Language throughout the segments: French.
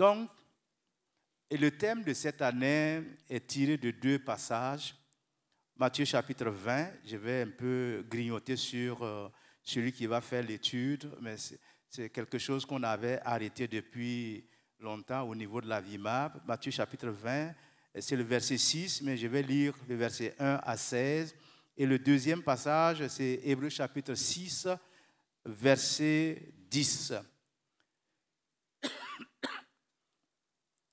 Donc, et le thème de cette année est tiré de deux passages. Matthieu chapitre 20, je vais un peu grignoter sur euh, celui qui va faire l'étude, mais c'est quelque chose qu'on avait arrêté depuis longtemps au niveau de la map. Matthieu chapitre 20, c'est le verset 6, mais je vais lire le verset 1 à 16. Et le deuxième passage, c'est Hébreu chapitre 6, verset 10.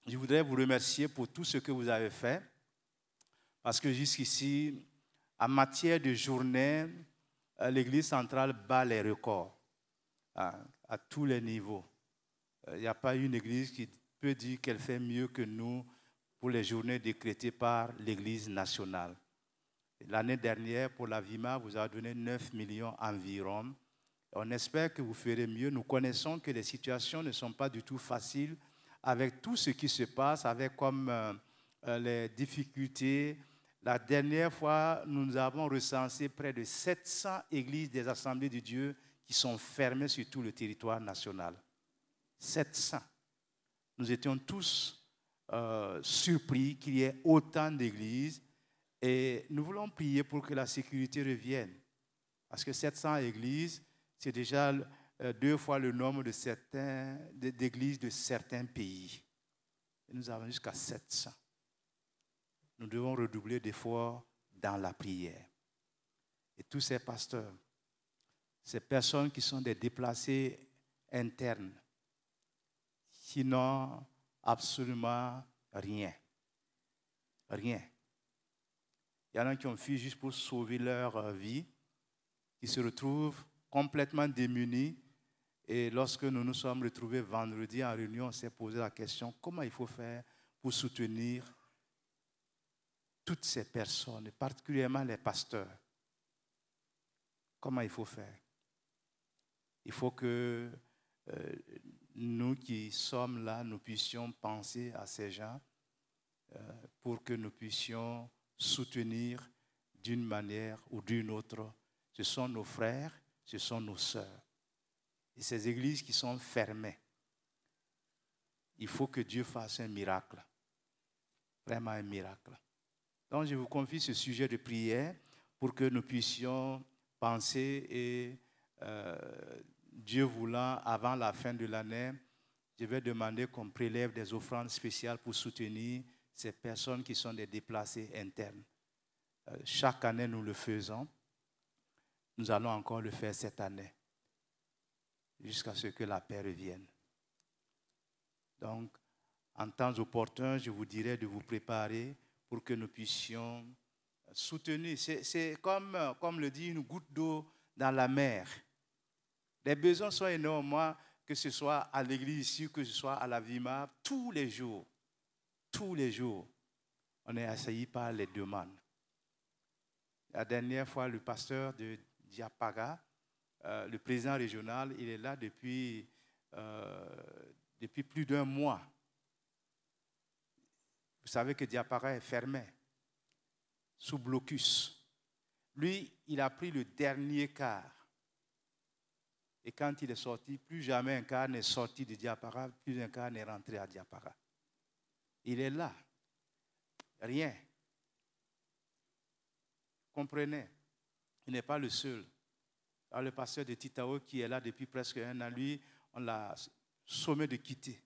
je voudrais vous remercier pour tout ce que vous avez fait, parce que jusqu'ici, en matière de journée, euh, l'Église centrale bat les records hein, à, tous les niveaux. Euh, il n'y a pas une Église qui peut dire qu'elle fait mieux que nous pour les journées décrétées par l'Église nationale. L'année dernière, pour la VIMA, vous avez donné 9 millions environ. On espère que vous ferez mieux. Nous connaissons que les situations ne sont pas du tout faciles avec tout ce qui se passe, avec comme euh, euh, les difficultés. La dernière fois, nous avons recensé près de 700 églises des assemblées de Dieu qui sont fermées sur tout le territoire national. 700. Nous étions tous euh, surpris qu'il y ait autant d'églises et nous voulons prier pour que la sécurité revienne. Parce que 700 églises, c'est déjà euh, deux fois le nombre de certains, d'églises de certains pays. Et nous avons jusqu'à 700. Nous devons redoubler d'efforts dans la prière. Et tous ces pasteurs, ces personnes qui sont des déplacés internes, qui n'ont absolument rien. Rien. Il y en a qui ont fui juste pour sauver leur vie, qui se retrouvent complètement démunis et lorsque nous nous sommes retrouvés vendredi en réunion, on s'est posé la question comment il faut faire pour soutenir toutes ces personnes, et particulièrement les pasteurs. Comment il faut faire Il faut que euh, nous qui sommes là, nous puissions penser à ces gens euh, pour que nous puissions soutenir d'une manière ou d'une autre. Ce sont nos frères, ce sont nos sœurs et ces églises qui sont fermées. Il faut que Dieu fasse un miracle. Vraiment un miracle. Donc je vous confie ce sujet de prière pour que nous puissions penser et euh, Dieu voulant, avant la fin de l'année, je vais demander qu'on prélève des offrandes spéciales pour soutenir ces personnes qui sont des déplacés internes. Euh, chaque année, nous le faisons. Nous allons encore le faire cette année jusqu'à ce que la paix revienne. Donc, en temps opportun, je vous dirais de vous préparer pour que nous puissions soutenir. C'est comme, comme le dit une goutte d'eau dans la mer. Les besoins sont énormes, que ce soit à l'église ici, que ce soit à la Vima, tous les jours, tous les jours, on est assailli par les demandes. La dernière fois, le pasteur de Diapaga euh, le président régional, il est là depuis, euh, depuis plus d'un mois. Vous savez que Diapara est fermé, sous blocus. Lui, il a pris le dernier quart. Et quand il est sorti, plus jamais un quart n'est sorti de Diapara, plus un quart n'est rentré à Diapara. Il est là. Rien. Comprenez, il n'est pas le seul le pasteur de Titao, qui est là depuis presque un an, lui, on l'a sommé de quitter.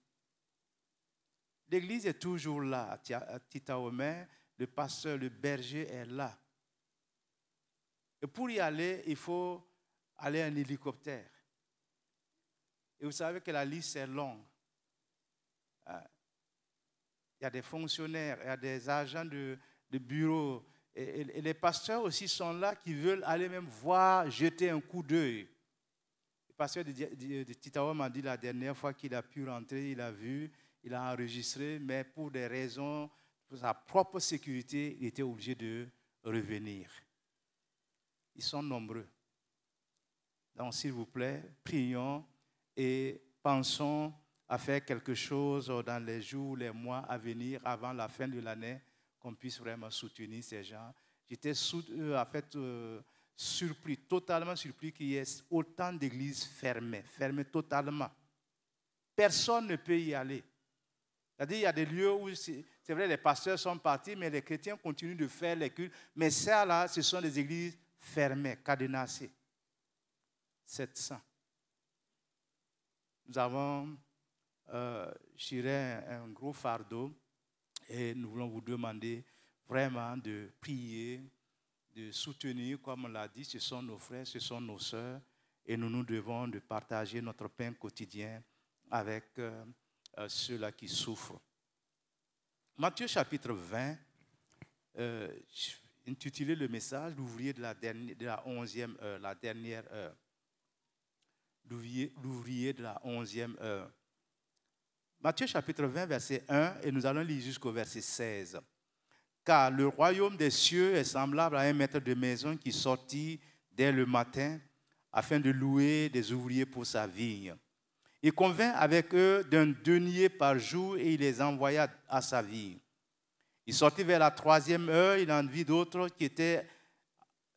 L'église est toujours là à Titao, mais le pasteur, le berger est là. Et pour y aller, il faut aller en hélicoptère. Et vous savez que la liste est longue. Ah. Il y a des fonctionnaires, il y a des agents de, de et, les pasteurs aussi sont là qui veulent aller même voir, jeter un coup d'œil. Le pasteur de, de, m'a dit la dernière fois qu'il a pu rentrer, il a vu, il a enregistré, mais pour des raisons, pour sa propre sécurité, il était obligé de revenir. Ils sont nombreux. Donc, s'il vous plaît, prions et pensons à faire quelque chose dans les jours, les mois à venir, avant la fin de l'année, qu'on puisse vraiment soutenir ces gens. J'étais euh, en fait euh, surpris, totalement surpris qu'il y ait autant d'églises fermées, fermées totalement. Personne ne peut y aller. C'est-à-dire, il y a des lieux où, c'est vrai, les pasteurs sont partis, mais les chrétiens continuent de faire les cultes. Mais ça, là, ce sont des églises fermées, cadenassées. 700. Nous avons, euh, je dirais, un gros fardeau et nous voulons vous demander vraiment de prier, de soutenir, comme on l'a dit, ce sont nos frères, ce sont nos sœurs, et nous nous devons de partager notre pain quotidien avec euh, euh, ceux-là qui souffrent. Matthieu chapitre 20, euh, intitulé le message L'ouvrier de la, dernière, de la onzième heure, la dernière heure. L'ouvrier de la onzième heure. Matthieu chapitre 20, verset 1, et nous allons lire jusqu'au verset 16. Car le royaume des cieux est semblable à un maître de maison qui sortit dès le matin afin de louer des ouvriers pour sa vigne. Il convint avec eux d'un denier par jour et il les envoya à sa vigne. Il sortit vers la troisième heure, il en vit d'autres qui étaient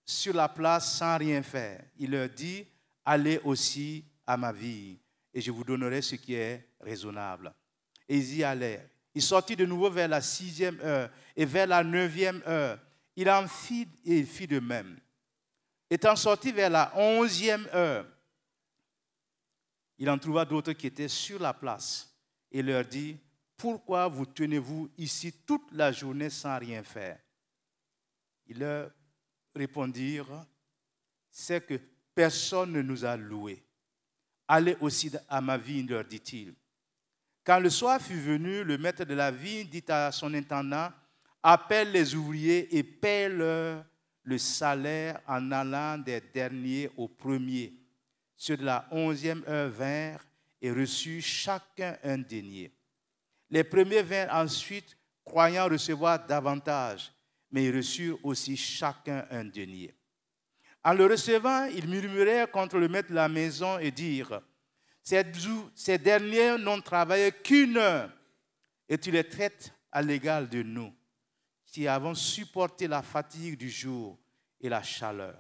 sur la place sans rien faire. Il leur dit, allez aussi à ma vigne et je vous donnerai ce qui est raisonnable. Et ils y allèrent. Il sortit de nouveau vers la sixième heure et vers la neuvième heure. Il en fit et fit de même. Étant sorti vers la onzième heure, il en trouva d'autres qui étaient sur la place et leur dit, pourquoi vous tenez-vous ici toute la journée sans rien faire Ils leur répondirent, c'est que personne ne nous a loués. Allez aussi à ma vie, leur dit-il quand le soir fut venu, le maître de la ville, dit à son intendant, appelle les ouvriers et paie leur le salaire en allant des derniers aux premiers. Ceux de la onzième heure vinrent et reçut chacun un denier. Les premiers vinrent ensuite, croyant recevoir davantage, mais ils reçurent aussi chacun un denier. En le recevant, ils murmurèrent contre le maître de la maison et dirent, ces, derniers n'ont travaillé qu'une heure et tu les traites à l'égal de nous qui avons supporté la fatigue du jour et la chaleur.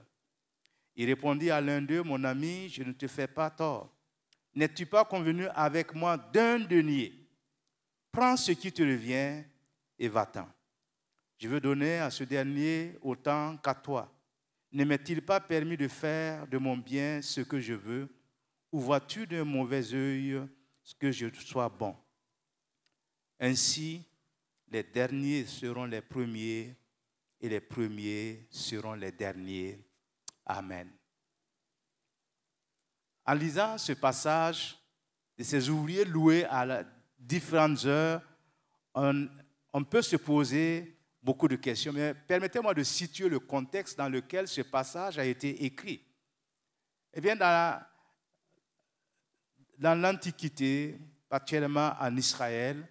Il répondit à l'un d'eux, mon ami, je ne te fais pas tort. N'es-tu pas convenu avec moi d'un denier Prends ce qui te revient et va-t'en. Je veux donner à ce dernier autant qu'à toi. Ne m'est-il pas permis de faire de mon bien ce que je veux ou vois-tu d'un mauvais œil ce que je sois bon Ainsi, les derniers seront les premiers et les premiers seront les derniers. Amen. En lisant ce passage de ces ouvriers loués à différentes heures, on, on peut se poser beaucoup de questions, mais permettez-moi de situer le contexte dans lequel ce passage a été écrit. Eh bien, dans la, dans l'Antiquité, actuellement en Israël,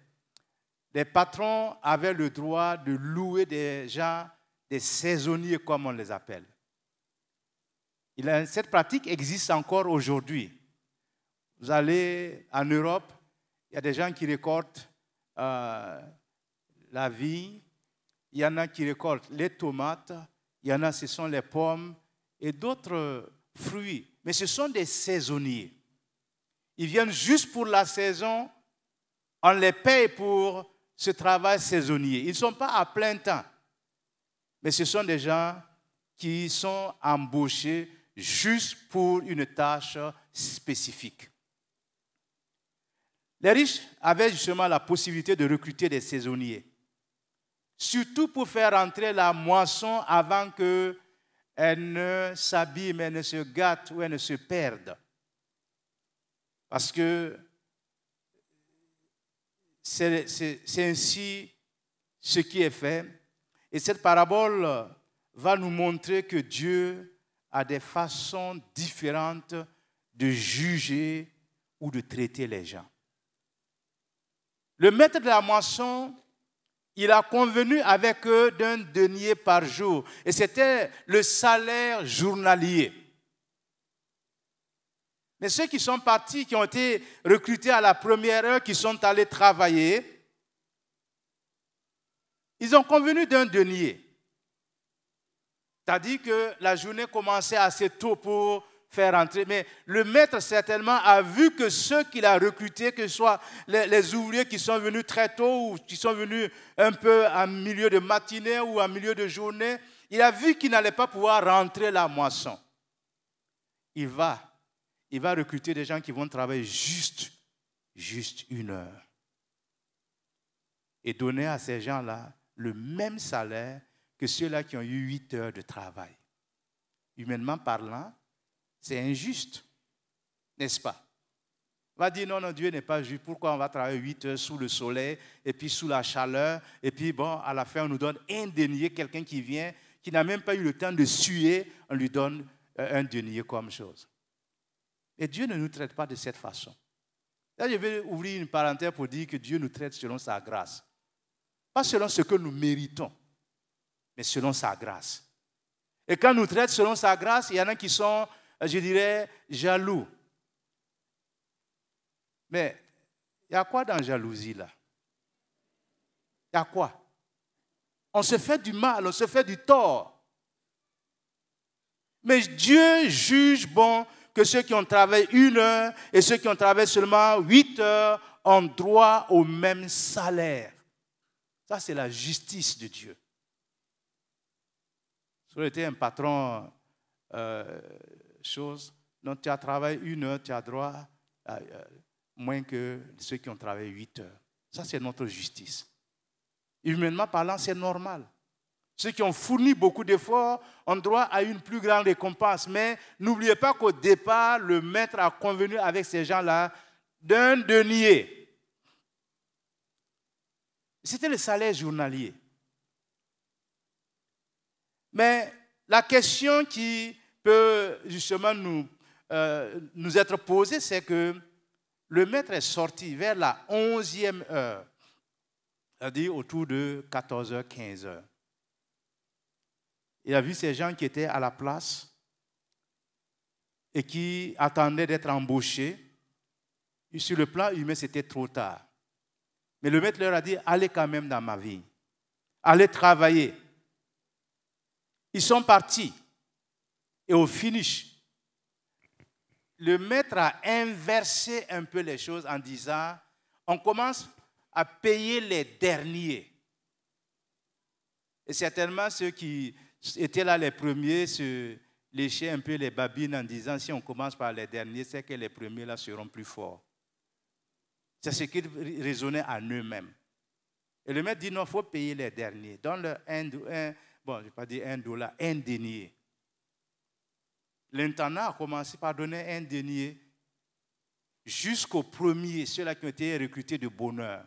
les patrons avaient le droit de louer des gens, des saisonniers comme on les appelle. Cette pratique existe encore aujourd'hui. Vous allez en Europe, il y a des gens qui récoltent euh, la vigne, il y en a qui récoltent les tomates, il y en a ce sont les pommes et d'autres fruits. Mais ce sont des saisonniers. Ils viennent juste pour la saison. On les paye pour ce travail saisonnier. Ils ne sont pas à plein temps. Mais ce sont des gens qui sont embauchés juste pour une tâche spécifique. Les riches avaient justement la possibilité de recruter des saisonniers, surtout pour faire entrer la moisson avant qu'elle ne s'abîme, elle ne se gâte ou elle ne se perde. Parce que c'est ainsi ce qui est fait. Et cette parabole va nous montrer que Dieu a des façons différentes de juger ou de traiter les gens. Le maître de la moisson, il a convenu avec eux d'un denier par jour. Et c'était le salaire journalier. Mais ceux qui sont partis, qui ont été recrutés à la première heure, qui sont allés travailler, ils ont convenu d'un denier. C'est-à-dire que la journée commençait assez tôt pour faire entrer. Mais le maître, certainement, a vu que ceux qu'il a recrutés, que ce soit les, les, ouvriers qui sont venus très tôt ou qui sont venus un peu en milieu de matinée ou en milieu de journée, il a vu qu'ils n'allaient pas pouvoir rentrer la moisson. Il va il va recruter des gens qui vont travailler juste, juste une heure. Et donner à ces gens-là le même salaire que ceux-là qui ont eu huit heures de travail. Humainement parlant, c'est injuste, n'est-ce pas on va dire non, non, Dieu n'est pas juste. Pourquoi on va travailler huit heures sous le soleil et puis sous la chaleur Et puis, bon, à la fin, on nous donne un denier, quelqu'un qui vient, qui n'a même pas eu le temps de suer, on lui donne euh, un denier comme chose. Et Dieu ne nous traite pas de cette façon. Là, je vais ouvrir une parenthèse pour dire que Dieu nous traite selon sa grâce. Pas selon ce que nous méritons, mais selon sa grâce. Et quand nous traite selon sa grâce, il y en a qui sont, je dirais, jaloux. Mais il y a quoi dans la jalousie là Il y a quoi On se fait du mal, on se fait du tort. Mais Dieu juge bon que ceux qui ont travaillé une heure et ceux qui ont travaillé seulement huit heures ont droit au même salaire. Ça, c'est la justice de Dieu. Si on était un patron, euh, chose, dont tu as travaillé une heure, tu as droit à moins que ceux qui ont travaillé huit heures. Ça, c'est notre justice. Humainement parlant, c'est normal. Ceux qui ont fourni beaucoup d'efforts ont droit à une plus grande récompense. Mais n'oubliez pas qu'au départ, le maître a convenu avec ces gens-là d'un denier. C'était le salaire journalier. Mais la question qui peut justement nous, euh, nous être posée, c'est que le maître est sorti vers la onzième heure, c'est-à-dire autour de 14h, 15h. Il a vu ces gens qui étaient à la place et qui attendaient d'être embauchés. sur le plan humain, c'était trop tard. Mais le maître leur a dit, allez quand même dans ma vie. Allez travailler. Ils sont partis. Et au finish, le maître a inversé un peu les choses en disant, on commence à payer les derniers. Et certainement ceux qui étaient là les premiers se lécher un peu les babines en disant si on commence par les derniers, c'est que les premiers là seront plus forts. C'est ce qui résonnait en eux-mêmes. Et le maître dit non, il faut payer les derniers. donne leur un, bon, je pas dire un dollar, un denier. L'intendant a commencé par donner un denier jusqu'aux premiers, ceux-là qui ont été recrutés de bonheur.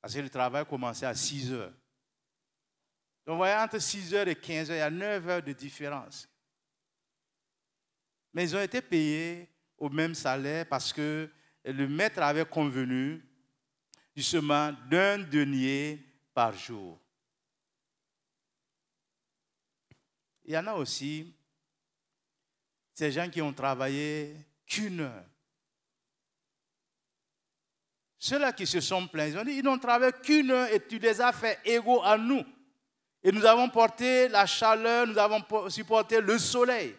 Parce que le travail commençait à 6 heures. Donc, vous voyez, entre 6 h et 15 h il y a 9 heures de différence. Mais ils ont été payés au même salaire parce que le maître avait convenu justement d'un denier par jour. Il y en a aussi ces gens qui ont travaillé qu'une heure. Ceux-là qui se sont plaints, ils ont dit, ils n'ont travaillé qu'une heure et tu les as fait égaux à nous. Et nous avons porté la chaleur, nous avons supporté le soleil.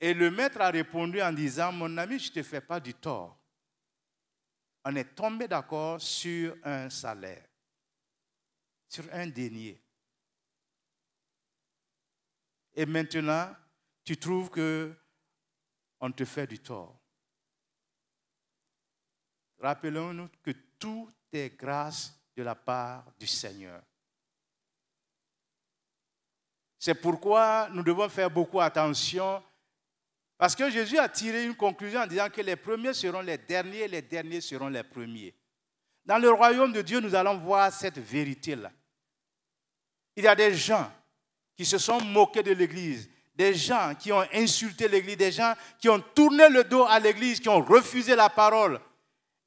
Et le maître a répondu en disant, mon ami, je ne te fais pas du tort. On est tombé d'accord sur un salaire, sur un denier. Et maintenant, tu trouves que on te fait du tort. Rappelons-nous que tout est grâce de la part du Seigneur. C'est pourquoi nous devons faire beaucoup attention, parce que Jésus a tiré une conclusion en disant que les premiers seront les derniers, les derniers seront les premiers. Dans le royaume de Dieu, nous allons voir cette vérité-là. Il y a des gens qui se sont moqués de l'Église, des gens qui ont insulté l'Église, des gens qui ont tourné le dos à l'Église, qui ont refusé la parole.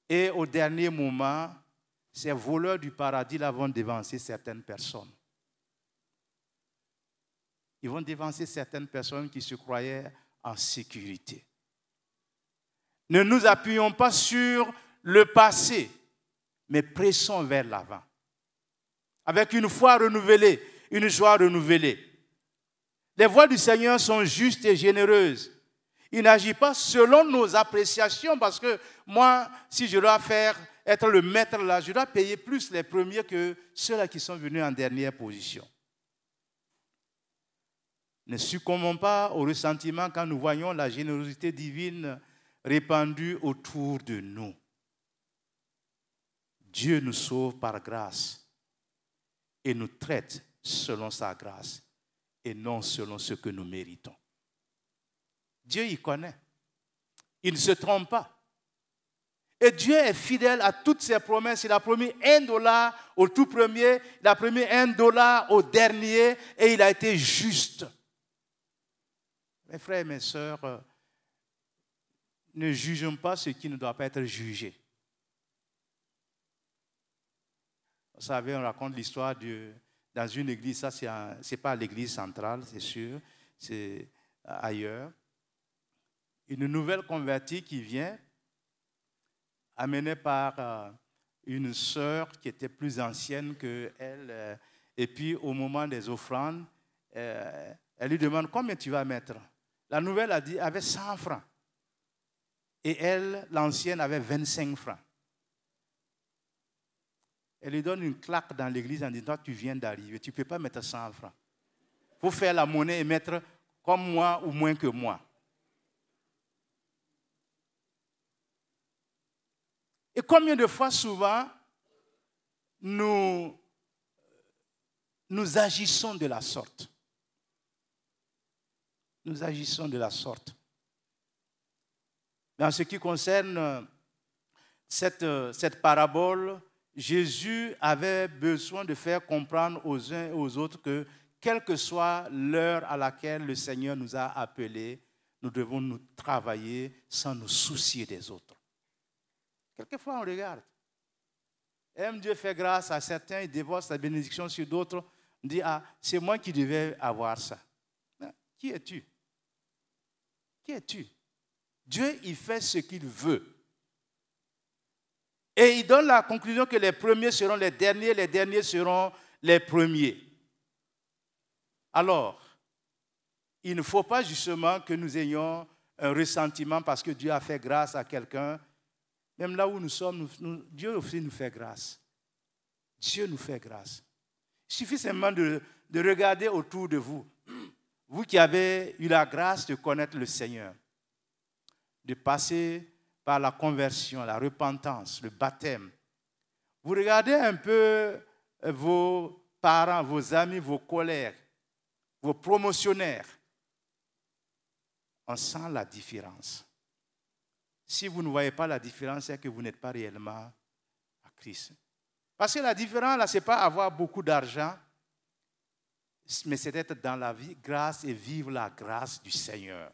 Et au dernier moment, ces voleurs du paradis là vont dévancer certaines personnes. Ils vont dévancer certaines personnes qui se croyaient en sécurité. Ne nous appuyons pas sur le passé, mais pressons vers l'avant. Avec une foi renouvelée, une joie renouvelée. Les voies du Seigneur sont justes et généreuses. Il n'agit pas selon nos appréciations parce que moi, si je dois faire être le maître là, je dois payer plus les premiers que ceux-là qui sont venus en dernière position. Ne succombons pas au ressentiment quand nous voyons la générosité divine répandue autour de nous. Dieu nous sauve par grâce et nous traite selon sa grâce et non selon ce que nous méritons. Dieu y connaît. Il ne se trompe pas. Et Dieu est fidèle à toutes ses promesses. Il a promis un dollar au tout premier, il a promis un dollar au dernier, et il a été juste. Mes frères et mes sœurs, euh, ne jugeons pas ce qui ne doit pas être jugé. Vous savez, on raconte l'histoire de, dans une église, ça c'est, c'est pas l'église centrale, c'est sûr, c'est ailleurs. Une nouvelle convertie qui vient amenée par euh, une sœur qui était plus ancienne elle euh, Et puis, au moment des offrandes, euh, elle lui demande combien tu vas mettre. La nouvelle a dit avait 100 francs. Et elle, l'ancienne, avait 25 francs. Elle lui donne une claque dans l'église en disant, tu viens d'arriver, tu ne peux pas mettre 100 francs. Il faut faire la monnaie et mettre comme moi ou moins que moi. Et combien de fois souvent nous, nous agissons de la sorte Nous agissons de la sorte. Mais en ce qui concerne euh, cette, euh, cette parabole, Jésus avait besoin de faire comprendre aux uns et aux autres que, quelle que soit l'heure à laquelle le Seigneur nous a appelés, nous devons nous travailler sans nous soucier des autres. Quelquefois, on regarde. Même Dieu, fait grâce à certains, il dévore la bénédiction sur d'autres. On dit, ah, c'est moi qui devais avoir ça. Qui es-tu Qui es-tu Dieu, il fait ce qu'il veut. Et il donne la conclusion que les premiers seront les derniers, les derniers seront les premiers. Alors, il ne faut pas justement que nous ayons un ressentiment parce que Dieu a fait grâce à quelqu'un même là où nous sommes, Dieu aussi nous fait grâce. Dieu nous fait grâce. Il suffit simplement de regarder autour de vous. Vous qui avez eu la grâce de connaître le Seigneur, de passer par la conversion, la repentance, le baptême. Vous regardez un peu euh, vos parents, vos amis, vos collègues, vos promotionnaires. On sent la différence si vous ne voyez pas la différence, c'est que vous n'êtes pas réellement à Christ. Parce que la différence, là, ce n'est pas avoir beaucoup d'argent, mais c'est être dans la vie, grâce et vivre la grâce du Seigneur.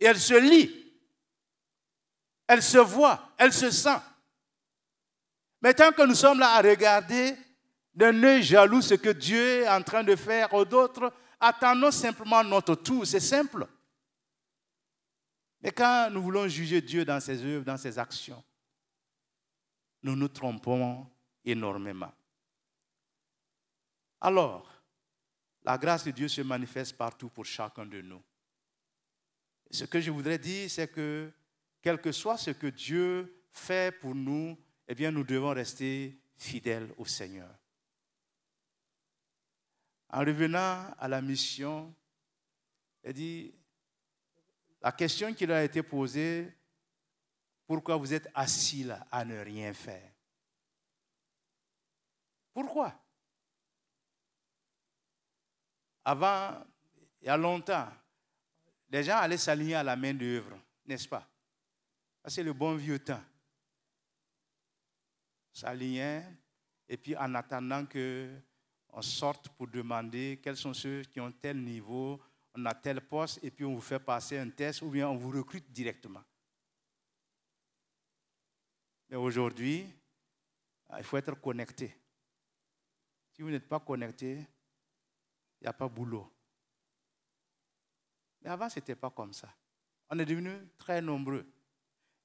Et elle se lit, elle se voit, elle se sent. Mais tant que nous sommes là à regarder d'un œil jaloux ce que Dieu est en train de faire aux autres, attendons simplement notre tour, c'est simple. Mais quand nous voulons juger Dieu dans ses œuvres, dans ses actions, nous nous trompons énormément. Alors, la grâce de Dieu se manifeste partout pour chacun de nous. Ce que je voudrais dire, c'est que quel que soit ce que Dieu fait pour nous, eh bien, nous devons rester fidèles au Seigneur. En revenant à la mission, il dit, la question qui leur a été posée, pourquoi vous êtes assis là à ne rien faire Pourquoi Avant, il y a longtemps, les gens allaient s'aligner à la main d'œuvre, n'est-ce pas C'est le bon vieux temps. S'aligner, et puis en attendant que on sorte pour demander quels sont ceux qui ont tel niveau, on a tel poste et puis on vous fait passer un test ou bien on vous recrute directement. Mais aujourd'hui, euh, il faut être connecté. Si vous n'êtes pas connecté, il n'y a pas boulot. Mais avant, ce n'était pas comme ça. On est devenus très nombreux.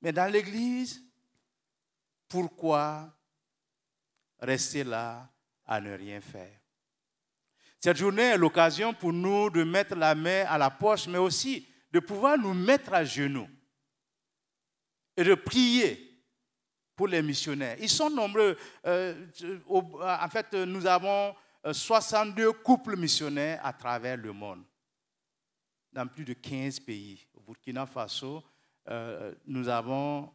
Mais dans l'Église, pourquoi rester là à ne rien faire cette journée est l'occasion pour nous de mettre la main à la poche, mais aussi de pouvoir nous mettre à genoux et de prier pour les missionnaires. Ils sont nombreux. Euh, en fait, nous avons 62 euh, couples missionnaires à travers le monde, dans plus de 15 pays. Au Burkina Faso, euh, nous avons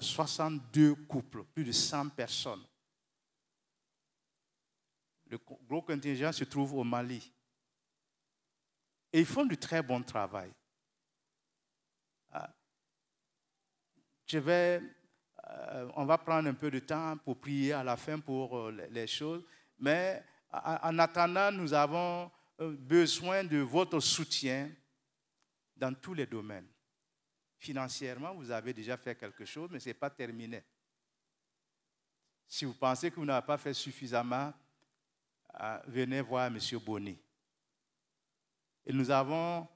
62 couples, plus de 100 personnes. Le gros contingent se trouve au Mali. Et ils font du très bon travail. Ah. Je vais, euh, on va prendre un peu de temps pour prier à la fin pour euh, les choses, mais en attendant, nous avons euh, besoin de votre soutien dans tous les domaines. Financièrement, vous avez déjà fait quelque chose, mais ce n'est pas terminé. Si vous pensez que vous n'avez pas fait suffisamment, venez voir M. Bonnet. Et nous avons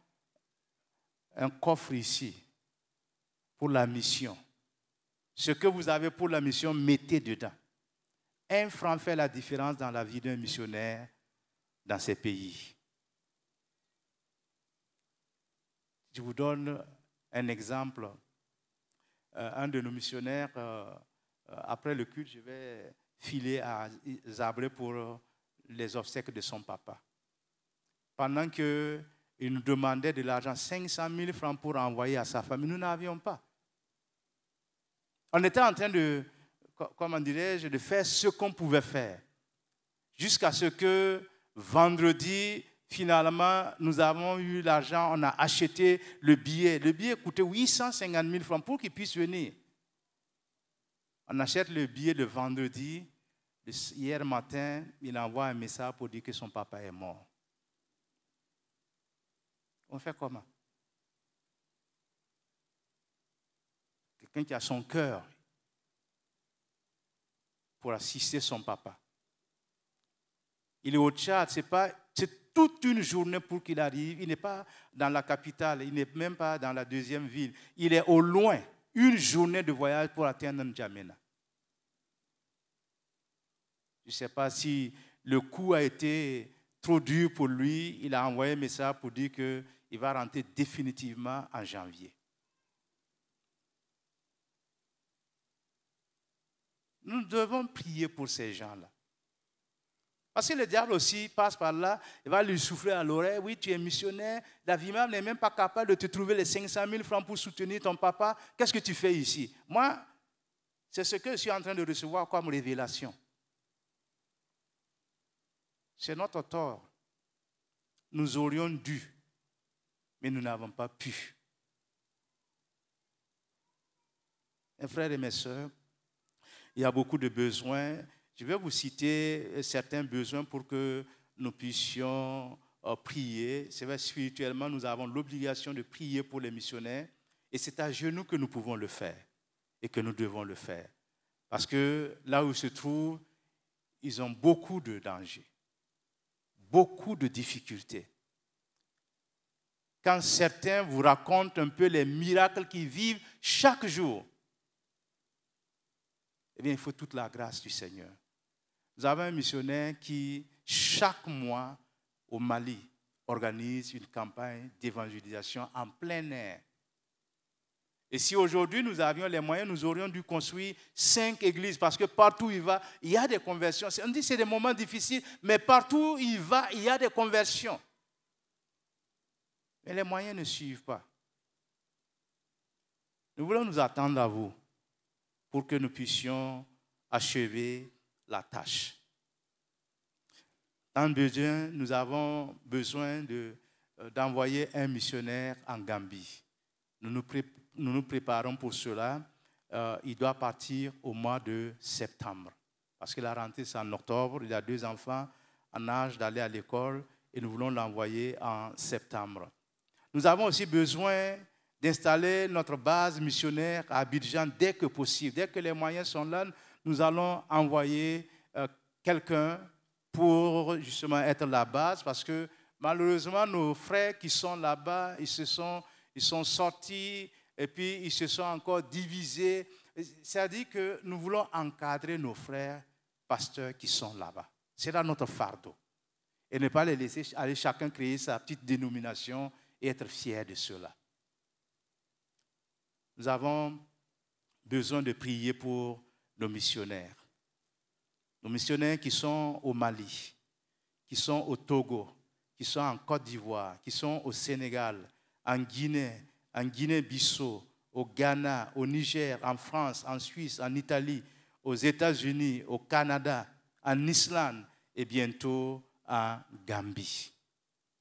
un coffre ici pour la mission. Ce que vous avez pour la mission, mettez dedans. Un franc fait la différence dans la vie d'un missionnaire dans ces pays. Je vous donne un exemple. Euh, un de nos missionnaires, euh, euh, après le culte, je vais filer à Zabré pour les obsèques de son papa. Pendant qu'il nous demandait de l'argent, 500 000 francs pour envoyer à sa famille, nous n'avions pas. On était en train de, comment dirais-je, de faire ce qu'on pouvait faire. Jusqu'à ce que vendredi, finalement, nous avons eu l'argent, on a acheté le billet. Le billet coûtait 850 000 francs pour qu'il puisse venir. On achète le billet le vendredi, Hier matin, il envoie un message pour dire que son papa est mort. On fait comment Quelqu'un qui a son cœur pour assister son papa. Il est au Tchad, c'est pas c'est toute une journée pour qu'il arrive. Il n'est pas dans la capitale, il n'est même pas dans la deuxième ville. Il est au loin, une journée de voyage pour atteindre N'Djamena. Je ne sais pas si le coup a été trop dur pour lui. Il a envoyé un message pour dire qu'il va rentrer définitivement en janvier. Nous devons prier pour ces gens-là. Parce que le diable aussi passe par là, il va lui souffler à l'oreille, oui, tu es missionnaire, la vie même n'est même pas capable de te trouver les 500 000 francs pour soutenir ton papa, qu'est-ce que tu fais ici Moi, c'est ce que je suis en train de recevoir comme révélation. C'est notre tort. Nous aurions dû, mais nous n'avons pas pu. Mes frères et mes sœurs, il y a beaucoup de besoins. Je vais vous citer certains besoins pour que nous puissions euh, prier. C'est vrai, spirituellement, nous avons l'obligation de prier pour les missionnaires. Et c'est à genoux que nous pouvons le faire et que nous devons le faire. Parce que là où ils se trouvent, ils ont beaucoup de dangers beaucoup de difficultés. Quand certains vous racontent un peu les miracles qu'ils vivent chaque jour, eh bien, il faut toute la grâce du Seigneur. Nous avons un missionnaire qui, chaque mois, au Mali, organise une campagne d'évangélisation en plein air et si aujourd'hui nous avions les moyens, nous aurions dû construire cinq églises parce que partout où il va, il y a des conversions. On dit que c'est des moments difficiles, mais partout où il va, il y a des conversions. Mais les moyens ne suivent pas. Nous voulons nous attendre à vous pour que nous puissions achever la tâche. Dans besoin, nous avons besoin euh, d'envoyer un missionnaire en Gambie. Nous nous préparons nous nous préparons pour cela. Euh, il doit partir au mois de septembre. Parce que la rentrée, c'est en octobre. Il a deux enfants en âge d'aller à l'école et nous voulons l'envoyer en septembre. Nous avons aussi besoin d'installer notre base missionnaire à Abidjan dès que possible. Dès que les moyens sont là, nous allons envoyer euh, quelqu'un pour justement être la base parce que malheureusement, nos frères qui sont là-bas, ils, se sont, ils sont sortis et puis ils se sont encore divisés. C'est-à-dire que nous voulons encadrer nos frères pasteurs qui sont là-bas. C'est là notre fardeau. Et ne pas les laisser aller chacun créer sa petite dénomination et être fier de cela. Nous avons besoin de prier pour nos missionnaires. Nos missionnaires qui sont au Mali, qui sont au Togo, qui sont en Côte d'Ivoire, qui sont au Sénégal, en Guinée, en Guinée-Bissau, au Ghana, au Niger, en France, en Suisse, en Italie, aux États-Unis, au Canada, en Islande et bientôt en Gambie.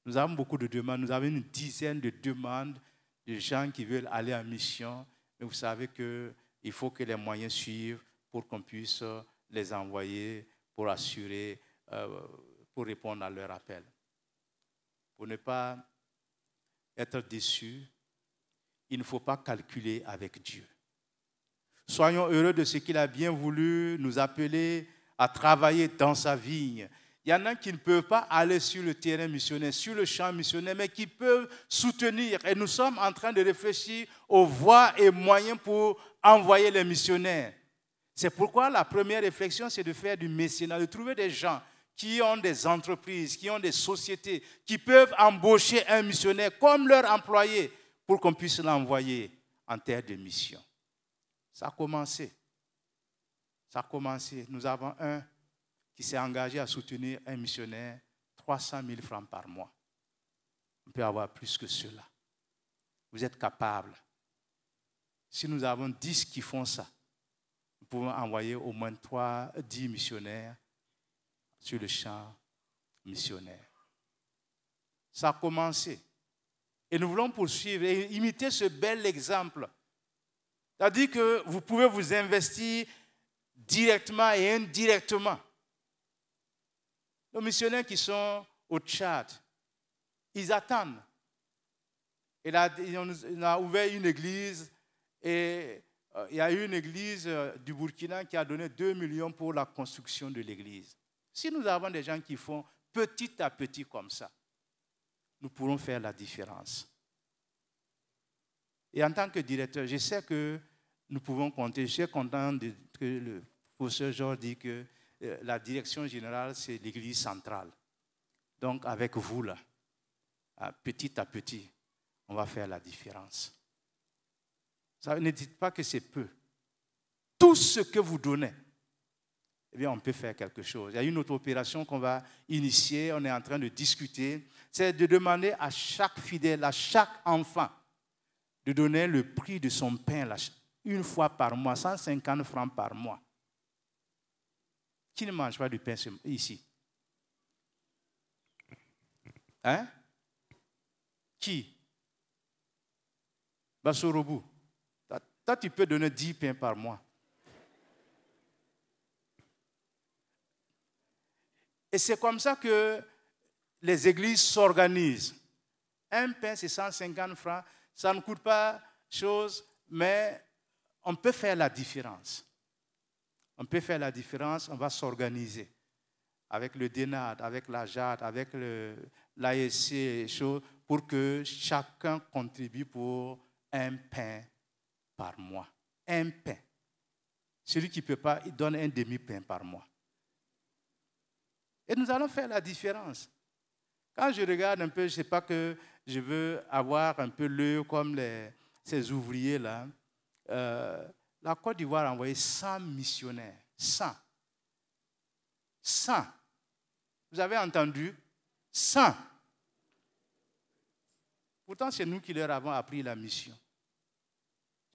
Nous avons beaucoup de demandes. Nous avons une dizaine de demandes de gens qui veulent aller en mission. Mais vous savez qu'il faut que les moyens suivent pour qu'on puisse euh, les envoyer pour assurer, euh, pour répondre à leur appel. Pour ne pas être déçus, il ne faut pas calculer avec Dieu. Soyons heureux de ce qu'il a bien voulu nous appeler à travailler dans sa vigne. Il y en a qui ne peuvent pas aller sur le terrain missionnaire, sur le champ missionnaire, mais qui peuvent soutenir. Et nous sommes en train de réfléchir aux voies et moyens pour envoyer les missionnaires. C'est pourquoi la première réflexion, c'est de faire du mécénat, de trouver des gens qui ont des entreprises, qui ont des sociétés, qui peuvent embaucher un missionnaire comme leur employé pour qu'on puisse l'envoyer en terre de mission. Ça a commencé. Ça a commencé. Nous avons un qui s'est engagé à soutenir un missionnaire 300 000 francs par mois. On peut avoir plus que cela. Vous êtes capables. Si nous avons 10 qui font ça, nous pouvons envoyer au moins 3, 10 missionnaires sur le champ missionnaire. Ça a commencé. Et nous voulons poursuivre et imiter ce bel exemple. C'est-à-dire que vous pouvez vous investir directement et indirectement. Nos missionnaires qui sont au Tchad, ils attendent. Et on a ouvert une église et euh, il y a eu une église euh, du Burkina qui a donné 2 millions pour la construction de l'église. Si nous avons des gens qui font petit à petit comme ça, nous pourrons faire la différence. Et en tant que directeur, je sais que nous pouvons compter. Je suis content que le professeur Georges dit que euh, la direction générale, c'est l'église centrale. Donc, avec vous, là, petit à petit, on va faire la différence. Ça, ne dites pas que c'est peu. Tout ce que vous donnez, eh bien, on peut faire quelque chose. Il y a une autre opération qu'on va initier, on est en train de discuter, c'est de demander à chaque fidèle, à chaque enfant, de donner le prix de son pain une fois par mois, 150 francs par mois. Qui ne mange pas du pain ici Hein Qui Bassorobu. Toi, tu peux donner 10 pains par mois. Et c'est comme ça que les églises s'organisent. Un pain, c'est 150 francs. Ça ne coûte pas chose, mais on peut faire la différence. On peut faire la différence, on va s'organiser. Avec le Dénard, avec la JAD, avec l'ASC, pour que chacun contribue pour un pain par mois. Un pain. Celui qui ne peut pas, il donne un demi-pain par mois. Et nous allons faire la différence. Quand je regarde un peu, je ne sais pas que je veux avoir un peu l'œil comme les, ces ouvriers-là. Euh, la Côte d'Ivoire a envoyé 100 missionnaires. 100. 100. Vous avez entendu 100. Pourtant, c'est nous qui leur avons appris la mission.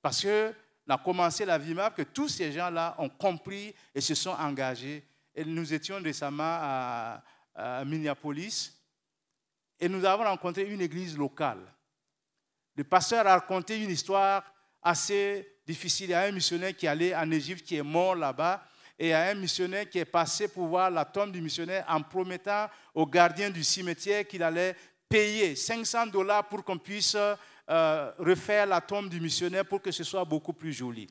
Parce que a commencé la vie que tous ces gens-là ont compris et se sont engagés nous étions récemment à, Minneapolis et nous avons rencontré une église locale. Le pasteur a raconté une histoire assez difficile. Il y a un missionnaire qui allait en Égypte, qui est mort là-bas, et il y a un missionnaire qui est passé pour voir la tombe du missionnaire en promettant au gardien du cimetière qu'il allait payer 500 dollars pour qu'on puisse euh, refaire la tombe du missionnaire pour que ce soit beaucoup plus joli.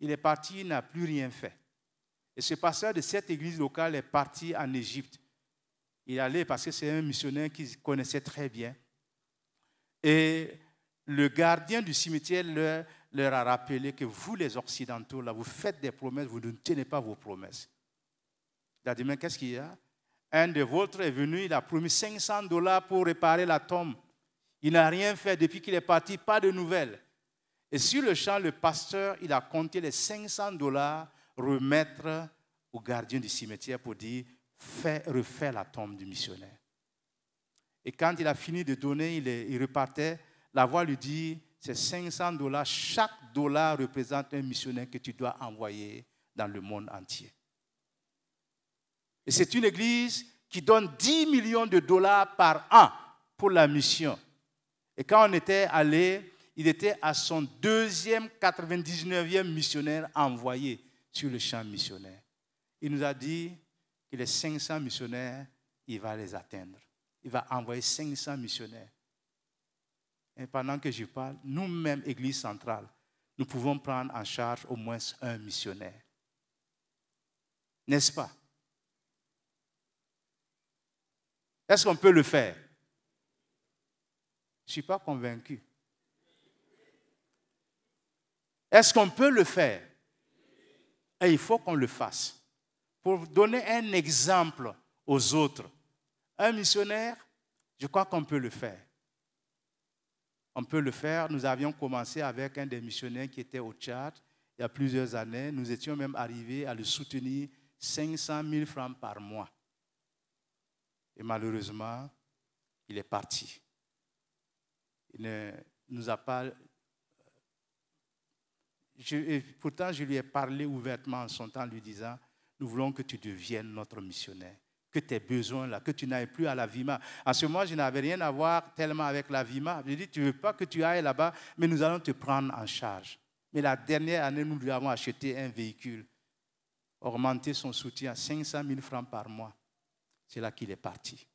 Il est parti, il n'a plus rien fait. Et ce pasteur de cette église locale est parti en Égypte. Il allait parce que c'est un missionnaire qu'il connaissait très bien. Et le gardien du cimetière leur, leur, a rappelé que vous, les Occidentaux, là, vous faites des promesses, vous ne tenez pas vos promesses. Il a dit, mais qu'est-ce qu'il y a Un de vôtres est venu, il a promis 500 dollars pour réparer la tombe. Il n'a rien fait depuis qu'il est parti, pas de nouvelles. Et sur le champ, le pasteur, il a compté les 500 dollars remettre au gardien du cimetière pour dire fais, refais la tombe du missionnaire. Et quand il a fini de donner, il, il repartait. La voix lui dit c'est 500 dollars. Chaque dollar représente un missionnaire que tu dois envoyer dans le monde entier. Et c'est une église qui donne 10 millions de dollars par an pour la mission. Et quand on était allé, il était à son deuxième, 99e missionnaire envoyé sur le champ missionnaire. Il nous a dit que les 500 missionnaires, il va les atteindre. Il va envoyer 500 missionnaires. Et pendant que je parle, nous-mêmes, Église centrale, nous pouvons prendre en charge au moins un missionnaire. N'est-ce pas Est-ce qu'on peut le faire Je ne suis pas convaincu. Est-ce qu'on peut le faire et il faut qu'on le fasse. Pour donner un exemple aux autres, un missionnaire, je crois qu'on peut le faire. On peut le faire. Nous avions commencé avec un des missionnaires qui était au Tchad il y a plusieurs années. Nous étions même arrivés à le soutenir 500 000 francs par mois. Et malheureusement, il est parti. Il ne nous a pas pourtant, je lui ai parlé ouvertement en son temps, lui disant, nous voulons que tu deviennes notre missionnaire, que tes besoins là, que tu n'ailles plus à la Vima. En ce moment, je n'avais rien à voir tellement avec la Vima. Je lui ai dit, tu ne veux pas que tu ailles là-bas, mais nous allons te prendre en charge. Mais la dernière année, nous lui avons acheté un véhicule, augmenté son soutien à 500 000 francs par mois. C'est là qu'il est parti.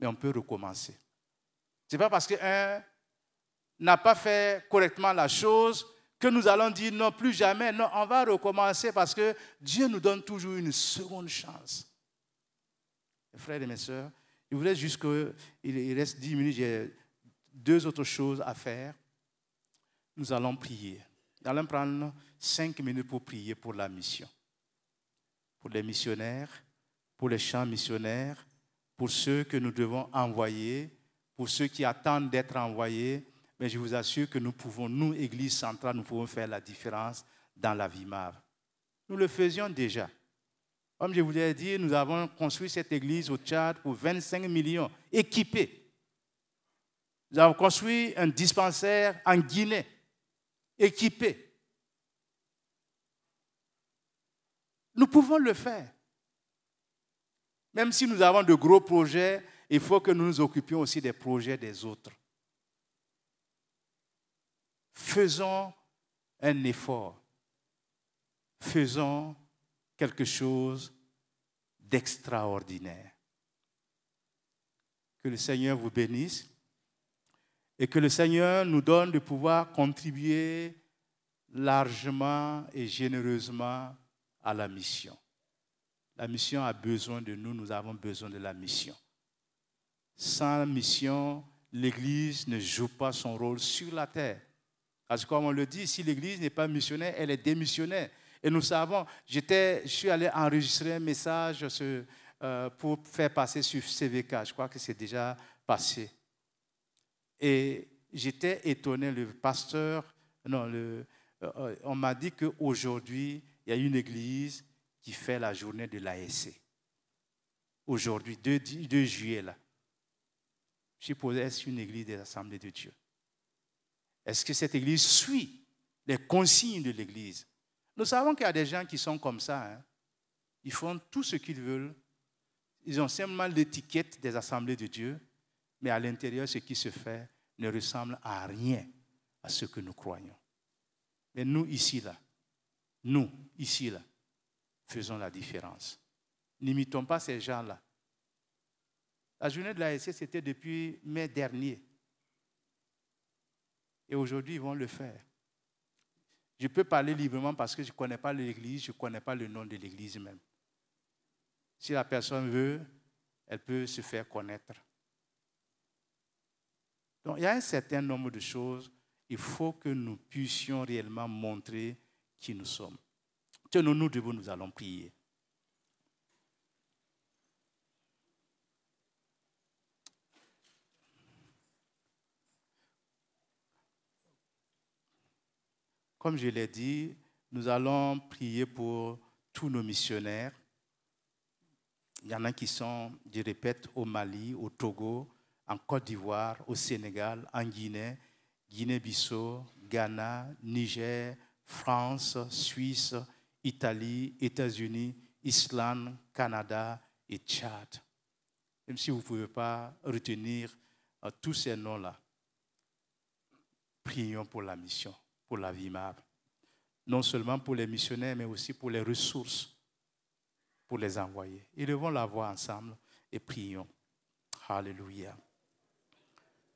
Mais on peut recommencer. Ce n'est pas parce qu'un n'a pas fait correctement la chose, que nous allons dire non, plus jamais, non, on va recommencer parce que Dieu nous donne toujours une seconde chance. Frères et mes sœurs, il vous reste juste Il reste dix minutes, j'ai deux autres choses à faire. Nous allons prier. Nous allons prendre cinq minutes pour prier pour la mission. Pour les missionnaires, pour les champs missionnaires, pour ceux que nous devons envoyer, pour ceux qui attendent d'être envoyés mais je vous assure que nous pouvons, nous, Église centrale, nous pouvons faire la différence dans la vie marre Nous le faisions déjà. Comme je vous l'ai dit, nous avons construit cette église au Tchad pour 25 millions, équipée. Nous avons construit un dispensaire en Guinée, équipé. Nous pouvons le faire. Même si nous avons de gros projets, il faut que nous nous occupions aussi des projets des autres faisons un effort, faisons quelque chose d'extraordinaire. Que le Seigneur vous bénisse et que le Seigneur nous donne de pouvoir contribuer largement et généreusement à la mission. La mission a besoin de nous, nous avons besoin de la mission. Sans mission, l'Église ne joue pas son rôle sur la terre. Parce que comme on le dit, si l'Église n'est pas missionnaire, elle est démissionnaire. Et nous savons, je suis allé enregistrer un message euh, pour faire passer sur CVK. Je crois que c'est déjà passé. Et j'étais étonné, le pasteur, non, le, euh, euh, on m'a dit qu'aujourd'hui, il y a une église qui fait la journée de l'ASC. Aujourd'hui, 2, juillet, Je suis posé, sur une église des assemblées de Dieu est-ce que cette Église suit les consignes de l'Église Nous savons qu'il y a des gens qui sont comme ça. Hein. Ils font tout ce qu'ils veulent. Ils ont simplement l'étiquette des assemblées de Dieu, mais à l'intérieur, ce qui se fait ne ressemble à rien à ce que nous croyons. Mais nous, ici, là, nous, ici, là, faisons la différence. N'imitons pas ces gens-là. La journée de la SS c'était depuis mai dernier. Et aujourd'hui, ils vont le faire. Je peux parler librement parce que je ne connais pas l'Église, je ne connais pas le nom de l'Église même. Si la personne veut, elle peut se faire connaître. Donc il y a un certain nombre de choses, il faut que nous puissions réellement montrer qui nous sommes. Tenons-nous debout, nous allons prier. Comme je l'ai dit, nous allons prier pour tous nos missionnaires. Il y en a qui sont, je répète, au Mali, au Togo, en Côte d'Ivoire, au Sénégal, en Guinée, Guinée-Bissau, Ghana, Niger, France, Suisse, Italie, États-Unis, Islande, Canada et Tchad. Même si vous ne pouvez pas retenir euh, tous ces noms-là, prions pour la mission pour la vie marbre. Non seulement pour les missionnaires, mais aussi pour les ressources, pour les envoyer. Ils devons la voir ensemble et prions. Alléluia.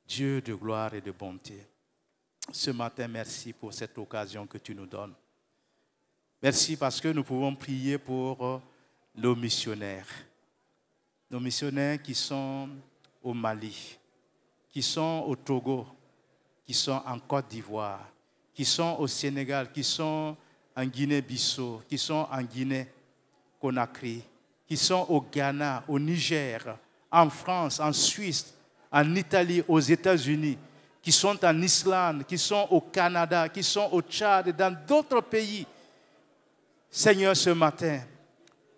Dieu de gloire et de bonté, ce matin, merci pour cette occasion que tu nous donnes. Merci parce que nous pouvons prier pour euh, nos missionnaires. Nos missionnaires qui sont au Mali, qui sont au Togo, qui sont en Côte d'Ivoire, qui sont au Sénégal, qui sont en Guinée-Bissau, qui sont en Guinée-Conakry, qui sont au Ghana, au Niger, en France, en Suisse, en Italie, aux États-Unis, qui sont en Islande, qui sont au Canada, qui sont au Tchad et dans d'autres pays. Seigneur, ce matin,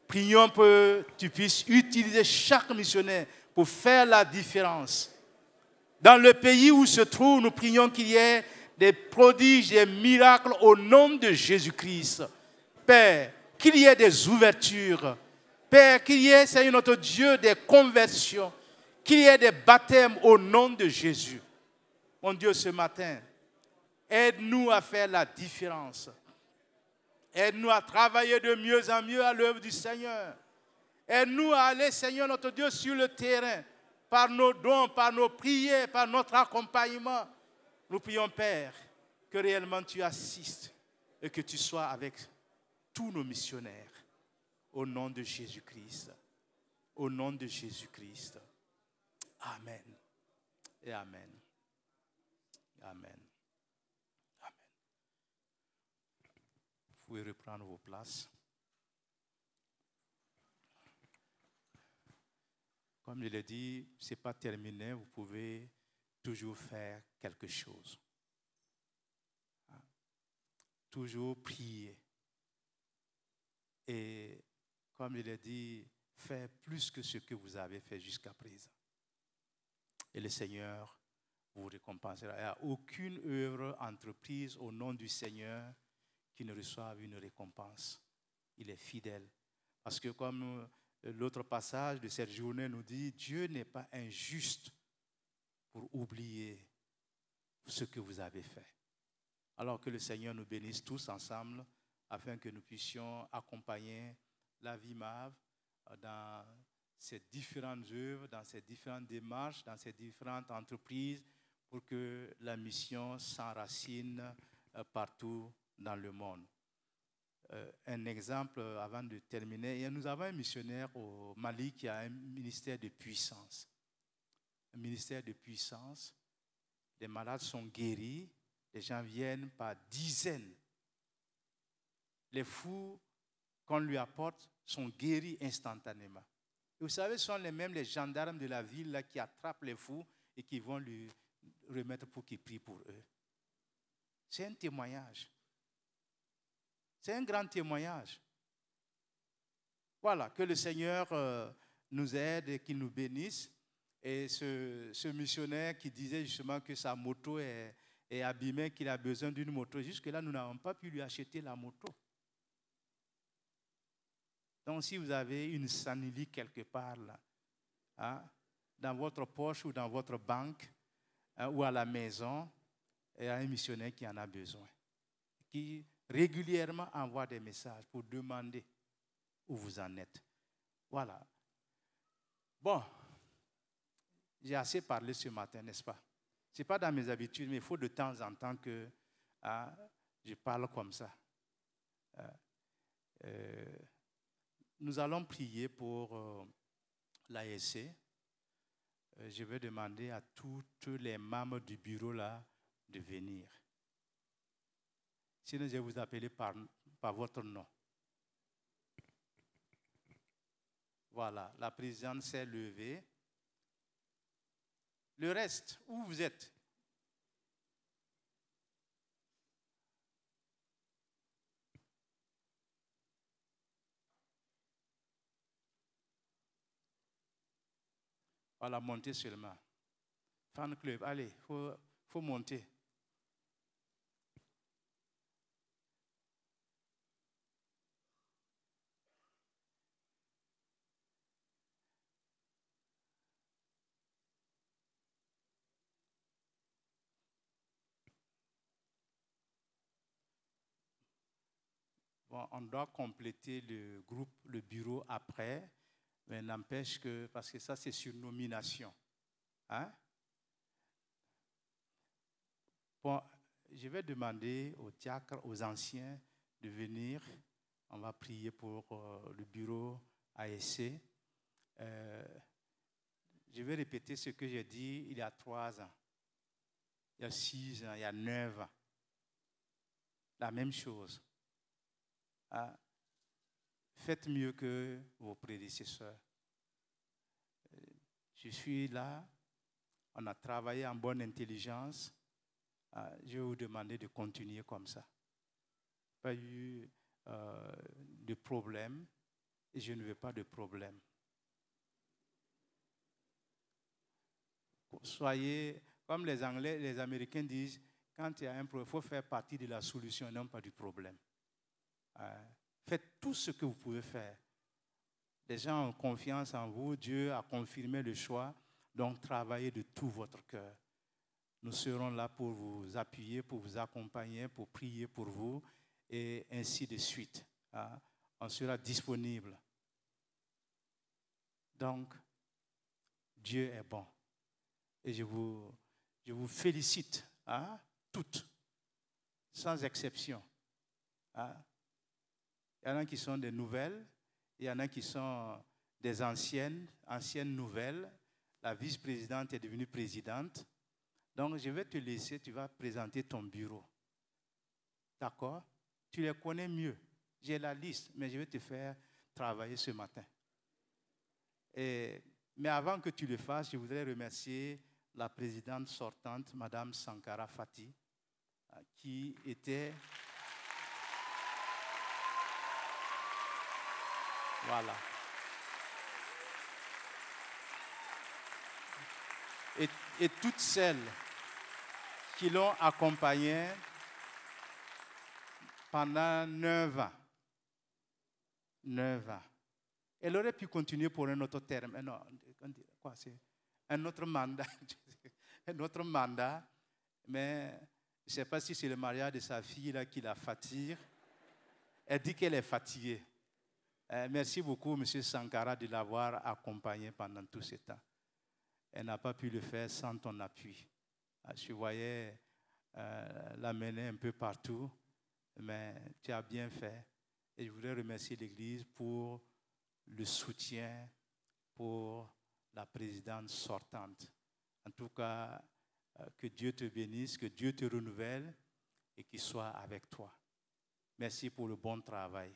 prions que tu puisses utiliser chaque missionnaire pour faire la différence. Dans le pays où se trouve, nous prions qu'il y ait des prodiges, des miracles au nom de Jésus-Christ. Père, qu'il y ait des ouvertures. Père, qu'il y ait, Seigneur notre Dieu, des conversions. Qu'il y ait des baptêmes au nom de Jésus. Mon Dieu, ce matin, aide-nous à faire la différence. Aide-nous à travailler de mieux en mieux à l'œuvre du Seigneur. Aide-nous à aller, Seigneur notre Dieu, sur le terrain, par nos dons, par nos prières, par notre accompagnement. Nous prions, Père, que réellement tu assistes et que tu sois avec tous nos missionnaires. Au nom de Jésus-Christ. Au nom de Jésus-Christ. Amen. Et Amen. Amen. Amen. Vous pouvez reprendre vos places. Comme je l'ai dit, ce n'est pas terminé. Vous pouvez toujours faire quelque chose. Hein? Toujours prier. Et comme il est dit, faire plus que ce que vous avez fait jusqu'à présent. Et le Seigneur vous récompensera. Il n'y a aucune œuvre entreprise au nom du Seigneur qui ne reçoive une récompense. Il est fidèle. Parce que comme euh, l'autre passage de cette journée nous dit, Dieu n'est pas injuste pour oublier ce que vous avez fait. Alors que le Seigneur nous bénisse tous ensemble afin que nous puissions accompagner la vie Mave euh, dans ces différentes œuvres, dans ces différentes démarches, dans ces différentes entreprises pour que la mission s'enracine euh, partout dans le monde. Euh, un exemple avant de terminer, nous avons un missionnaire au Mali qui a un ministère de puissance. Un ministère de puissance les malades sont guéris, les gens viennent par dizaines. Les fous qu'on lui apporte sont guéris instantanément. vous savez, ce sont les mêmes les gendarmes de la ville là, qui attrapent les fous et qui vont lui remettre pour qu'il prie pour eux. C'est un témoignage. C'est un grand témoignage. Voilà, que le Seigneur euh, nous aide et qu'il nous bénisse. Et ce, missionnaire qui disait justement que sa moto est, abîmée, qu'il a besoin d'une moto, jusque-là, nous n'avons pas pu lui acheter la moto. Donc si vous avez une sanili quelque part, là, hein, dans votre poche ou dans votre banque, hein, ou à la maison, il y a un missionnaire qui en a besoin, qui régulièrement envoie des messages pour demander où vous en êtes. Voilà. Bon, j'ai assez parlé ce matin, n'est-ce pas Ce n'est pas dans mes habitudes, mais il faut de temps en temps que ah, je parle comme ça. Ah, euh, nous allons prier pour euh, l'ASC. Euh, je vais demander à toutes les membres du bureau là de venir. Sinon, je vais vous appeler par, par votre nom. Voilà, la présidente s'est levée le reste, où vous êtes Voilà, montez seulement. Fan club, allez, il faut, faut monter. on doit compléter le groupe, le bureau après, mais n'empêche que, parce que ça c'est sur nomination. Hein? je vais demander aux diacres, aux anciens de venir. On va prier pour euh, le bureau ASC. Euh, je vais répéter ce que j'ai dit il y a trois ans, il y a six ans, il y a neuf ans. La même chose. Ah, faites mieux que vos prédécesseurs. Euh, je suis là, on a travaillé en bonne intelligence. Ah, je vais vous demander de continuer comme ça. Pas eu euh, de problème et je ne veux pas de problème. Soyez, comme les Anglais, les Américains disent, quand il y a un problème, il faut faire partie de la solution, non pas du problème. Euh, faites tout ce que vous pouvez faire. Les gens ont confiance en vous. Dieu a confirmé le choix. Donc, travaillez de tout votre cœur. Nous serons là pour vous appuyer, pour vous accompagner, pour prier pour vous et ainsi de suite. Hein. On sera disponible. Donc, Dieu est bon. Et je vous, je vous félicite, hein, toutes, sans exception. Hein. Il y en a qui sont des nouvelles, il y en a qui sont des anciennes, anciennes nouvelles. La vice-présidente est devenue présidente. Donc, je vais te laisser, tu vas présenter ton bureau. D'accord Tu les connais mieux. J'ai la liste, mais je vais te faire travailler ce matin. Et, mais avant que tu le fasses, je voudrais remercier la présidente sortante, Madame Sankara Fati, qui était Voilà. Et, toutes celles qui l'ont accompagné pendant neuf ans. Neuf ans. Elle aurait pu continuer pour un autre terme. un autre mandat. un autre mandat. Mais je ne sais pas si c'est le mariage de sa fille qui la fatigue. Elle dit qu'elle est fatiguée. Euh, merci beaucoup, M. Sankara, de l'avoir accompagné pendant tout ce temps. Elle n'a pas pu le faire sans ton appui. Euh, je voyais euh, l'amener un peu partout, mais tu as bien fait. Et je voulais remercier l'Église pour le soutien, pour la présidente sortante. En tout cas, euh, que Dieu te bénisse, que Dieu te renouvelle et qu'il soit avec toi. Merci pour le bon travail.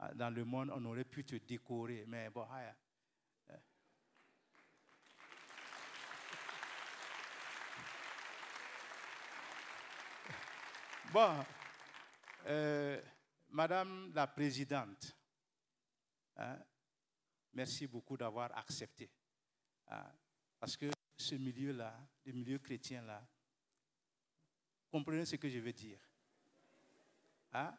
Ah, dans le monde, on aurait pu te décorer. Mais bon, ah, eh. Bon, euh, Madame la Présidente, hein, merci beaucoup d'avoir accepté. Ah, parce que ce milieu-là, le milieu chrétien-là, comprenez ce que je veux dire. Hein?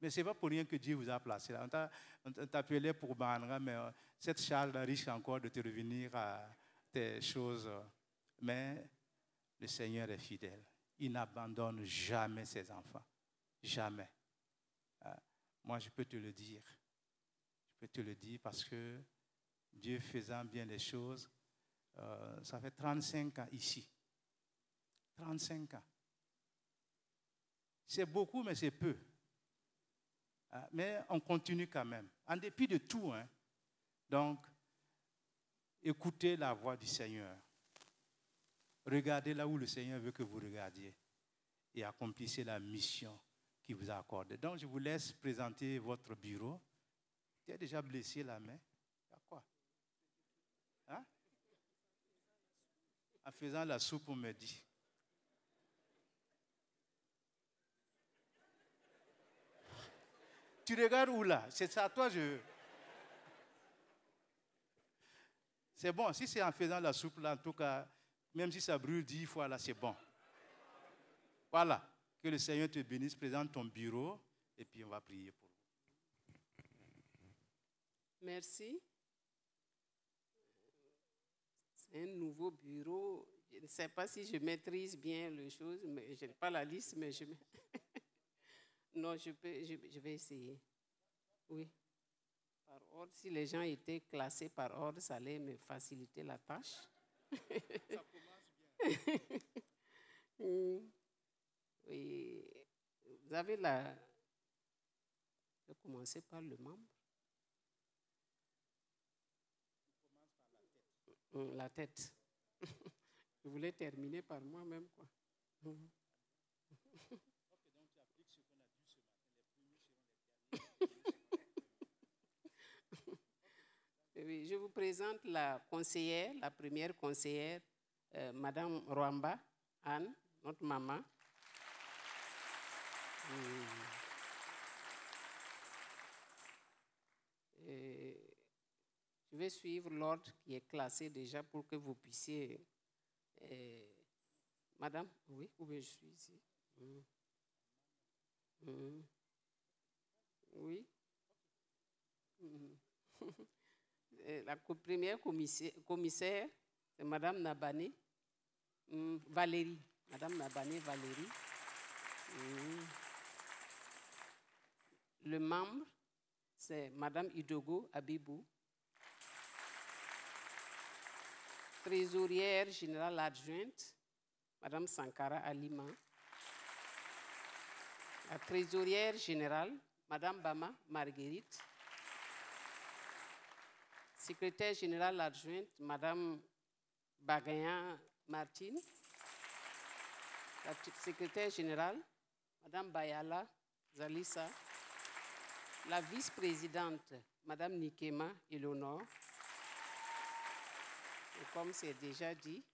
Mais ce n'est pas pour rien que Dieu vous a placé là. On t'appelait pour Banra, mais euh, cette charge risque encore de te revenir à tes choses. Mais le Seigneur est fidèle. Il n'abandonne jamais ses enfants. Jamais. Euh, moi, je peux te le dire. Je peux te le dire parce que Dieu faisant bien les choses, euh, ça fait 35 ans ici. 35 ans. C'est beaucoup, mais c'est peu. Ah, mais on continue quand même, en dépit de tout. Hein, donc, écoutez la voix du Seigneur. Regardez là où le Seigneur veut que vous regardiez et accomplissez la mission qu'il vous a accordée. Donc, je vous laisse présenter votre bureau. Tu as déjà blessé la main À quoi hein? En faisant la soupe, on me dit. Tu regardes où là C'est ça, toi, je. C'est bon, si c'est en faisant la soupe là, en tout cas, même si ça brûle dix fois là, c'est bon. Voilà. Que le Seigneur te bénisse, présente ton bureau et puis on va prier pour Merci. C'est un nouveau bureau. Je ne sais pas si je maîtrise bien les choses, mais je n'ai pas la liste, mais je. Non, je, peux, je, vais essayer. Oui. Par ordre, si les gens étaient classés par ordre, ça allait me faciliter la tâche. Ça commence bien. Mm. oui. Vous avez la. Je vais commencer par le membre. la tête. Mm, je voulais terminer par moi-même, quoi. Mm-hmm. je vous présente la conseillère, la première conseillère, euh, Madame Rwamba, Anne, notre maman. Euh, je vais suivre l'ordre qui est classé déjà pour que vous puissiez. Euh, madame, oui, où je suis ici. Hmm. Hmm. Oui. Euh, la première commissaire, c'est Madame Nabané, hmm, Valérie. Madame Nabané Valérie. Hmm. Le membre, c'est Madame Idogo Abibou. Trésorière générale adjointe, Madame Sankara Alima. La trésorière générale, Madame Bama Marguerite, secrétaire générale adjointe, Madame Bagayan Martine, secrétaire générale, Madame Bayala Zalissa, la vice-présidente, Madame Nikema Eleonore, et comme c'est déjà dit,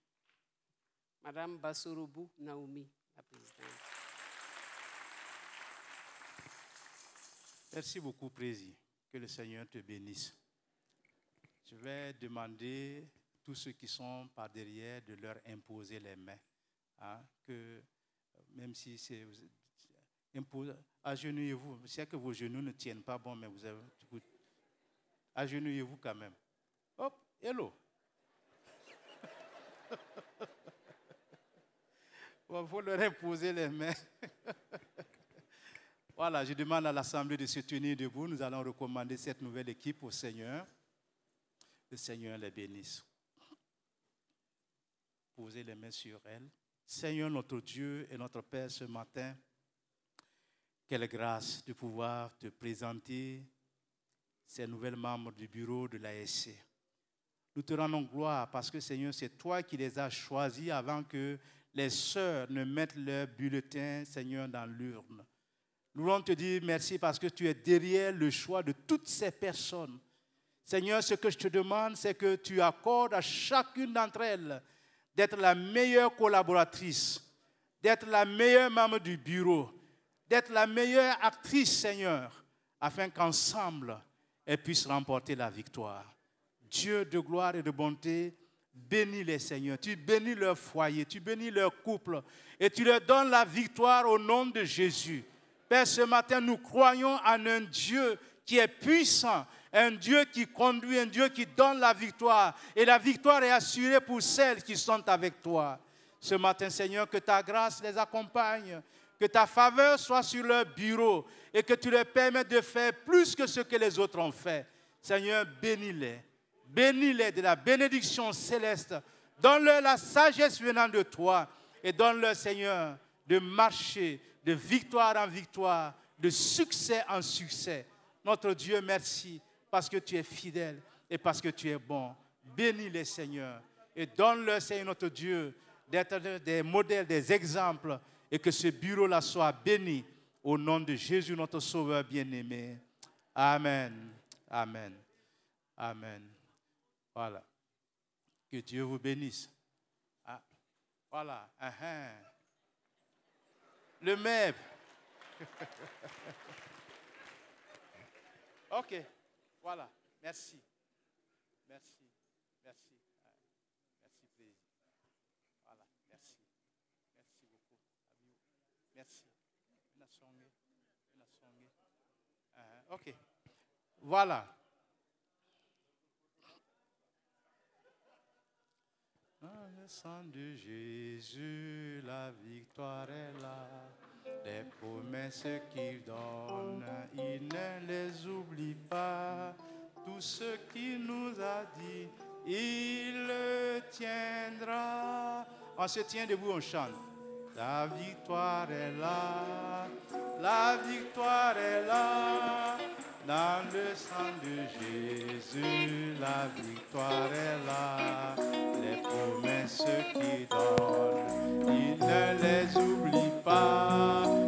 Madame Bassoroubou Naomi, la présidente. Merci beaucoup, Président. Que le Seigneur te bénisse. Je vais demander à tous ceux qui sont par derrière de leur imposer les mains. Hein, que euh, même si c'est agenouillez-vous. sais que vos genoux ne tiennent pas bon, mais vous, avez, agenouillez-vous quand même. Hop, hello. Il faut leur imposer les mains. Voilà, je demande à l'Assemblée de se tenir debout. Nous allons recommander cette nouvelle équipe au Seigneur. Le Seigneur les bénisse. Posez les mains sur elles. Seigneur notre Dieu et notre Père ce matin, quelle grâce de pouvoir te présenter ces nouvelles membres du bureau de l'ASC. Nous te rendons gloire parce que Seigneur, c'est toi qui les as choisis avant que les sœurs ne mettent leur bulletin, Seigneur, dans l'urne. Nous te dire merci parce que tu es derrière le choix de toutes ces personnes. Seigneur, ce que je te demande, c'est que tu accordes à chacune d'entre elles d'être la meilleure collaboratrice, d'être la meilleure membre du bureau, d'être la meilleure actrice, Seigneur, afin qu'ensemble, elles puissent remporter la victoire. Dieu de gloire et de bonté, bénis les Seigneurs, tu bénis leur foyer, tu bénis leur couple, et tu leur donnes la victoire au nom de Jésus. Père, ce matin, nous croyons en un Dieu qui est puissant, un Dieu qui conduit, un Dieu qui donne la victoire. Et la victoire est assurée pour celles qui sont avec toi. Ce matin, Seigneur, que ta grâce les accompagne, que ta faveur soit sur leur bureau et que tu leur permettes de faire plus que ce que les autres ont fait. Seigneur, bénis-les. Bénis-les de la bénédiction céleste. Donne-leur la sagesse venant de toi et donne-leur, Seigneur, de marcher de victoire en victoire, de succès en succès. Notre Dieu, merci parce que tu es fidèle et parce que tu es bon. Bénis les seigneurs. et donne-leur, Seigneur notre Dieu, d'être des modèles, des exemples et que ce bureau-là soit béni au nom de Jésus, notre Sauveur bien-aimé. Amen. Amen. Amen. Voilà. Que Dieu vous bénisse. Ah, voilà. Uh-huh. Le même. OK. Voilà. Merci. Merci. Merci. Merci, Voilà. Merci. Merci beaucoup. Merci. Ah, OK. Voilà. sang de Jésus, la victoire est là. Les promesses qu'il donne, il ne les oublie pas. Tout ce qu'il nous a dit, il le tiendra. On se tient debout, on chante. La victoire est là, la victoire est là. Dans le sang de Jésus, la victoire est là. Les promesses qu'il donne, il ne les oublie pas.